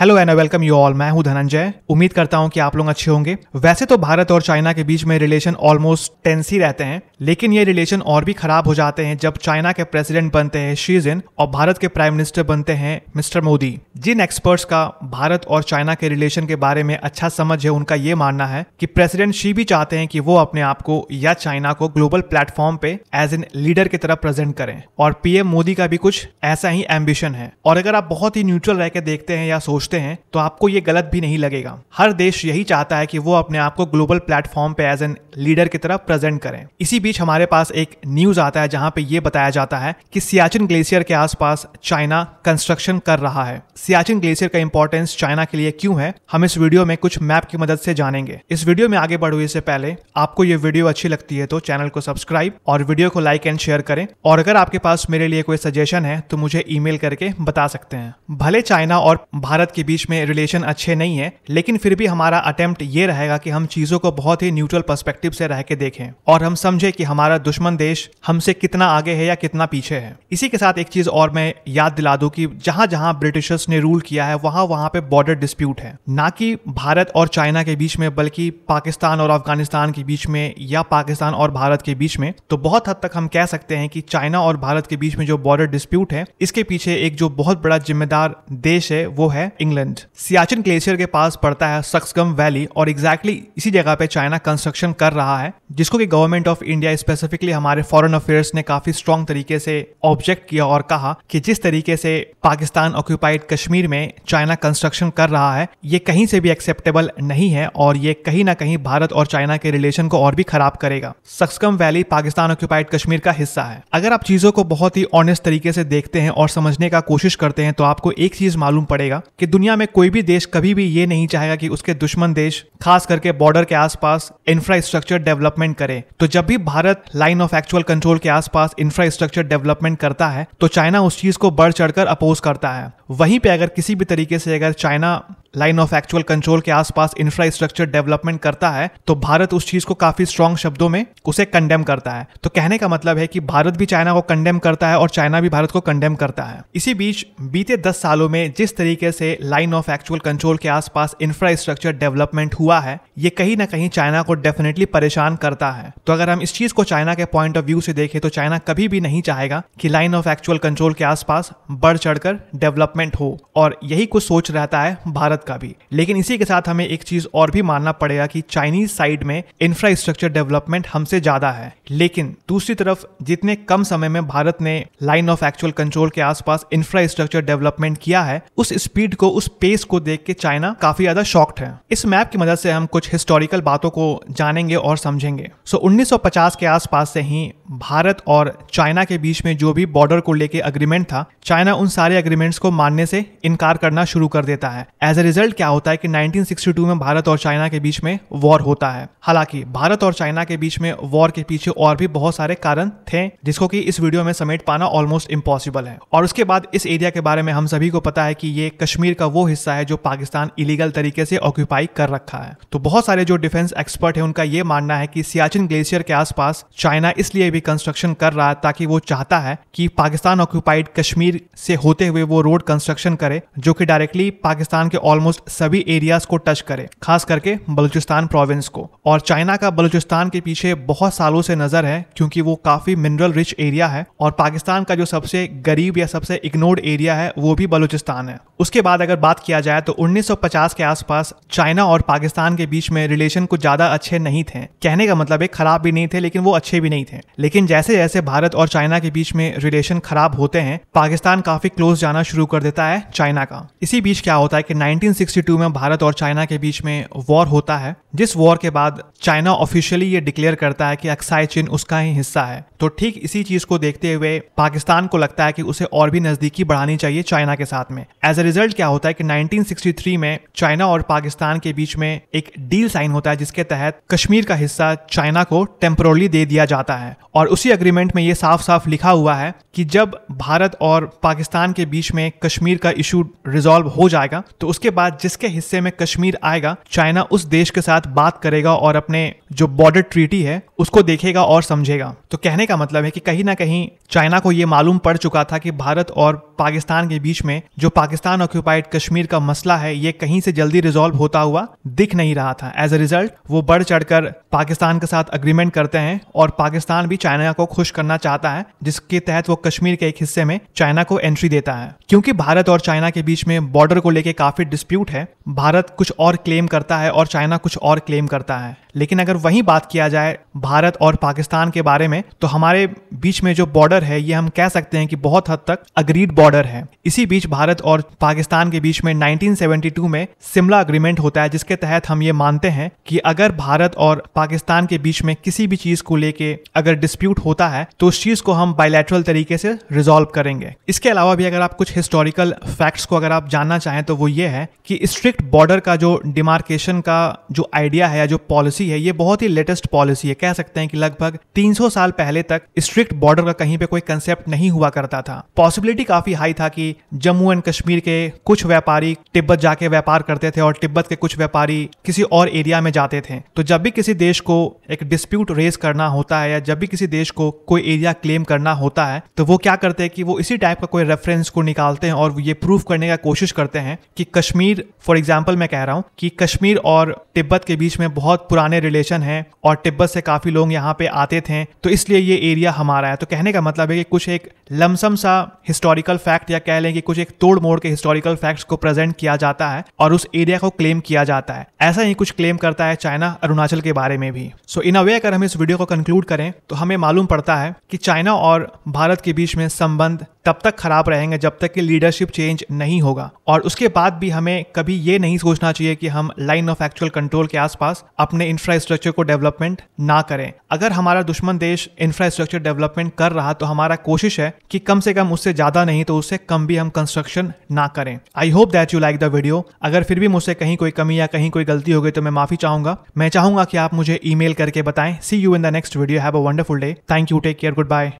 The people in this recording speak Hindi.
hello and welcome you all मैं हूं धनंजय उम्मीद करता हूं कि आप लोग अच्छे होंगे वैसे तो भारत और चाइना के बीच में रिलेशन ऑलमोस्ट टेंस ही रहते हैं लेकिन ये रिलेशन और भी खराब हो जाते हैं जब चाइना के प्रेसिडेंट बनते हैं शी जिन और भारत के प्राइम मिनिस्टर बनते हैं मिस्टर मोदी जिन एक्सपर्ट्स का भारत और चाइना के रिलेशन के बारे में अच्छा समझ है उनका ये मानना है कि प्रेसिडेंट शी भी चाहते हैं कि वो अपने आप को या चाइना को ग्लोबल प्लेटफॉर्म पे एज एन लीडर की तरह प्रेजेंट करें और पीएम मोदी का भी कुछ ऐसा ही एम्बिशन है और अगर आप बहुत ही न्यूट्रल रह के देखते हैं या सोच सोचते हैं तो आपको ये गलत भी नहीं लगेगा हर देश यही चाहता है कि वो अपने आप को ग्लोबल प्लेटफॉर्म पे एज एन लीडर की तरह प्रेजेंट करें इसी बीच हमारे पास एक न्यूज आता है जहां पे ये बताया जाता है कि सियाचिन ग्लेशियर के आसपास चाइना कंस्ट्रक्शन कर रहा है सियाचिन ग्लेशियर का इंपॉर्टेंस चाइना के लिए क्यों है हम इस वीडियो में कुछ मैप की मदद से जानेंगे इस वीडियो में आगे बढ़ने से पहले आपको ये वीडियो अच्छी लगती है तो चैनल को सब्सक्राइब और वीडियो को लाइक एंड शेयर करें और अगर आपके पास मेरे लिए कोई सजेशन है तो मुझे ईमेल करके बता सकते हैं भले चाइना और भारत के बीच में रिलेशन अच्छे नहीं है लेकिन फिर भी हमारा अटेम्प्ट ये रहेगा कि हम चीज़ों को बहुत ही न्यूट्रल पर्सपेक्टिव से रह के देखें और हम समझे कि हमारा दुश्मन देश हमसे कितना आगे है या कितना पीछे है इसी के साथ एक चीज़ और मैं याद दिला दू की जहाँ जहाँ ब्रिटिशर्स ने रूल किया है वहाँ वहाँ पे बॉर्डर डिस्प्यूट है ना कि भारत और चाइना के बीच में बल्कि पाकिस्तान और अफगानिस्तान के बीच में या पाकिस्तान और भारत के बीच में तो बहुत हद तक हम कह सकते हैं कि चाइना और भारत के बीच में जो बॉर्डर डिस्प्यूट है इसके पीछे एक जो बहुत बड़ा जिम्मेदार देश है वो है इंग्लैंड सियाचिन ग्लेशियर के पास पड़ता है सक्सगम वैली और एग्जैक्टली exactly इसी जगह पे चाइना कंस्ट्रक्शन कर रहा है जिसको कि गवर्नमेंट ऑफ इंडिया स्पेसिफिकली हमारे फॉरेन अफेयर्स ने काफी स्ट्रॉन्ग तरीके से ऑब्जेक्ट किया और कहा कि जिस तरीके से पाकिस्तान ऑक्यूपाइड कश्मीर में चाइना कंस्ट्रक्शन कर रहा है ये कहीं से भी एक्सेप्टेबल नहीं है और ये कहीं ना कहीं भारत और चाइना के रिलेशन को और भी खराब करेगा सक्सगम वैली पाकिस्तान ऑक्यूपाइड कश्मीर का हिस्सा है अगर आप चीजों को बहुत ही ऑनेस्ट तरीके से देखते हैं और समझने का कोशिश करते हैं तो आपको एक चीज मालूम पड़ेगा कि दुनिया में कोई भी देश कभी भी ये नहीं चाहेगा कि उसके दुश्मन देश खास करके बॉर्डर के आसपास इंफ्रास्ट्रक्चर डेवलपमेंट करे तो जब भी Bharat line of actual control के आसपास इंफ्रास्ट्रक्चर डेवलपमेंट करता है तो चाइना उस चीज को बढ़ चढ़कर अपोज करता है वहीं पे अगर किसी भी तरीके से अगर China line of actual control के आसपास इंफ्रास्ट्रक्चर डेवलपमेंट करता है तो भारत उस चीज को काफी स्ट्रांग शब्दों में उसे कंडेम करता है तो कहने का मतलब है कि भारत भी चाइना को कंडेम करता है और चाइना भी भारत को कंडेम करता है इसी बीच बीते दस सालों में जिस तरीके से लाइन ऑफ एक्चुअल कंट्रोल के आसपास इंफ्रास्ट्रक्चर डेवलपमेंट हुआ है ये कहीं ना कहीं चाइना को डेफिनेटली परेशान करता है तो अगर हम इस चीज को चाइना के पॉइंट ऑफ व्यू से देखें तो चाइना कभी भी नहीं चाहेगा कि लाइन ऑफ एक्चुअल कंट्रोल के आसपास बढ़ चढ़कर डेवलपमेंट हो और यही कुछ सोच रहता है भारत का भी लेकिन इसी के साथ हमें एक चीज और भी मानना पड़ेगा कि चाइनीज साइड में इंफ्रास्ट्रक्चर डेवलपमेंट हमसे ज्यादा है लेकिन दूसरी तरफ जितने कम समय में भारत ने लाइन ऑफ एक्चुअल कंट्रोल के आसपास इंफ्रास्ट्रक्चर डेवलपमेंट किया है उस स्पीड को उस पेस को देख के चाइना काफी ज्यादा शॉक्ड है इस मैप की मदद से हम कुछ हिस्टोरिकल बातों को जानेंगे और समझेंगे सो उन्नीस के आसपास से ही भारत और चाइना के बीच में जो भी बॉर्डर को लेके अग्रीमेंट था चाइना उन सारे अग्रीमेंट्स को मानने से इनकार करना शुरू कर देता है एज ए रिजल्ट क्या होता है कि 1962 में भारत और चाइना के बीच में वॉर होता है हालांकि भारत और चाइना के बीच में वॉर के पीछे और भी बहुत सारे कारण थे जिसको कि इस वीडियो में समेट पाना ऑलमोस्ट इम्पॉसिबल है और उसके बाद इस एरिया के बारे में हम सभी को पता है कि ये कश्मीर का वो हिस्सा है जो पाकिस्तान इलीगल तरीके से ऑक्यूपाई कर रखा है तो बहुत सारे जो डिफेंस एक्सपर्ट है उनका ये मानना है कि सियाचिन ग्लेशियर के आसपास चाइना इसलिए भी कंस्ट्रक्शन कर रहा है ताकि वो चाहता है कि पाकिस्तान ऑक्यूपाइड कश्मीर से होते हुए वो रोड कंस्ट्रक्शन करे जो कि डायरेक्टली पाकिस्तान के ऑलमोस्ट ऑलमोस्ट सभी एरियाज को टच करे खास करके बलूचिस्तान प्रोविंस को और चाइना का बलूचिस्तान के पीछे बहुत सालों से नजर है क्योंकि वो काफी मिनरल रिच एरिया है और पाकिस्तान का जो सबसे गरीब या सबसे इग्नोर्ड एरिया है वो भी बलूचिस्तान है उसके बाद अगर बात किया जाए तो 1950 के आसपास चाइना और पाकिस्तान के बीच में रिलेशन कुछ ज्यादा अच्छे नहीं थे कहने का मतलब है खराब भी नहीं थे लेकिन वो अच्छे भी नहीं थे लेकिन जैसे जैसे भारत और चाइना के बीच में रिलेशन खराब होते हैं पाकिस्तान काफी क्लोज जाना शुरू कर देता है चाइना का इसी बीच क्या होता है कि 1962 में भारत और चाइना के बीच में वॉर होता है जिस वॉर के बाद चाइना ऑफिशियली ये डिक्लेयर करता है कि अक्साई चीन उसका ही हिस्सा है तो ठीक इसी चीज को देखते हुए पाकिस्तान को लगता है कि उसे और भी नजदीकी बढ़ानी चाहिए चाइना के साथ में एज ए रिजल्ट क्या होता है कि 1963 में चाइना और पाकिस्तान के बीच में एक डील साइन होता है जिसके तहत कश्मीर का हिस्सा चाइना को टेम्परली दे दिया जाता है और उसी अग्रीमेंट में ये साफ साफ लिखा हुआ है कि जब भारत और पाकिस्तान के बीच में कश्मीर का इशू रिजॉल्व हो जाएगा तो उसके बाद जिसके हिस्से में कश्मीर आएगा चाइना उस देश के साथ बात करेगा और अपने जो बॉर्डर ट्रीटी है उसको देखेगा और समझेगा तो कहने का मतलब है कि कहीं ना कहीं चाइना को ये मालूम पड़ चुका था कि भारत और पाकिस्तान के बीच में जो पाकिस्तान ऑक्यूपाइड कश्मीर का मसला है ये कहीं से जल्दी रिजोल्व होता हुआ दिख नहीं रहा था एज ए रिजल्ट वो बढ़ चढ़कर पाकिस्तान के साथ अग्रीमेंट करते हैं और पाकिस्तान भी चाइना को खुश करना चाहता है जिसके तहत वो कश्मीर के एक हिस्से में चाइना को एंट्री देता है क्योंकि भारत और चाइना के बीच में बॉर्डर को लेकर काफी डिस्प्यूट है भारत कुछ और क्लेम करता है और चाइना कुछ और क्लेम करता है लेकिन अगर वही बात किया जाए भारत और पाकिस्तान के बारे में तो हमारे बीच में जो बॉर्डर है ये हम कह सकते हैं कि बहुत हद तक अग्रीड बॉर्डर है इसी बीच भारत और पाकिस्तान के बीच में 1972 में शिमला अग्रीमेंट होता है जिसके तहत हम ये मानते हैं कि अगर भारत और पाकिस्तान के बीच में किसी भी चीज को लेके अगर डिस्प्यूट होता है तो उस चीज को हम बायलैटरल तरीके से रिजोल्व करेंगे इसके अलावा भी अगर आप कुछ हिस्टोरिकल फैक्ट्स को अगर आप जानना चाहें तो वो ये है कि स्ट्रिक्ट बॉर्डर का जो डिमार्केशन का जो आइडिया है या जो पॉलिसी है ये बहुत बहुत ही लेटेस्ट पॉलिसी है कह सकते हैं कि लगभग 300 साल पहले तक स्ट्रिक्ट बॉर्डर का कहीं पे कोई कंसेप्ट नहीं हुआ करता था पॉसिबिलिटी काफी हाई था कि जम्मू एंड कश्मीर के कुछ व्यापारी तिब्बत जाके व्यापार करते थे और तिब्बत के कुछ व्यापारी किसी और एरिया में जाते थे तो जब भी किसी देश को एक डिस्प्यूट रेज करना होता है या जब भी किसी देश को कोई एरिया क्लेम करना होता है तो वो क्या करते हैं कि वो इसी टाइप का कोई रेफरेंस को निकालते हैं और ये प्रूव करने का कोशिश करते हैं कि कश्मीर फॉर एग्जाम्पल मैं कह रहा हूँ कि कश्मीर और तिब्बत के बीच में बहुत पुराने रिलेशन सेक्शन है और तिब्बत से काफ़ी लोग यहाँ पे आते थे तो इसलिए ये एरिया हमारा है तो कहने का मतलब है कि कुछ एक लमसम सा हिस्टोरिकल फैक्ट या कह लें कि कुछ एक तोड़ मोड़ के हिस्टोरिकल फैक्ट्स को प्रेजेंट किया जाता है और उस एरिया को क्लेम किया जाता है ऐसा ही कुछ क्लेम करता है चाइना अरुणाचल के बारे में भी सो इन वे अगर हम इस वीडियो को कंक्लूड करें तो हमें मालूम पड़ता है कि चाइना और भारत के बीच में संबंध तब तक खराब रहेंगे जब तक कि लीडरशिप चेंज नहीं होगा और उसके बाद भी हमें कभी ये नहीं सोचना चाहिए कि हम लाइन ऑफ एक्चुअल कंट्रोल के आसपास अपने इंफ्रास्ट्रक्चर इंफ्रास्ट्रक्चर को डेवलपमेंट ना करें अगर हमारा दुश्मन देश इंफ्रास्ट्रक्चर डेवलपमेंट कर रहा तो हमारा कोशिश है कि कम से कम उससे ज़्यादा नहीं तो उससे कम भी हम कंस्ट्रक्शन ना करें I hope that you like the video अगर फिर भी मुझसे कहीं कोई कमी या कहीं कोई गलती हो गई तो मैं माफ़ी चाहूंगा मैं चाहूंगा कि आप मुझे ई करके बताएं see you in the next video have a wonderful day thank you take care good bye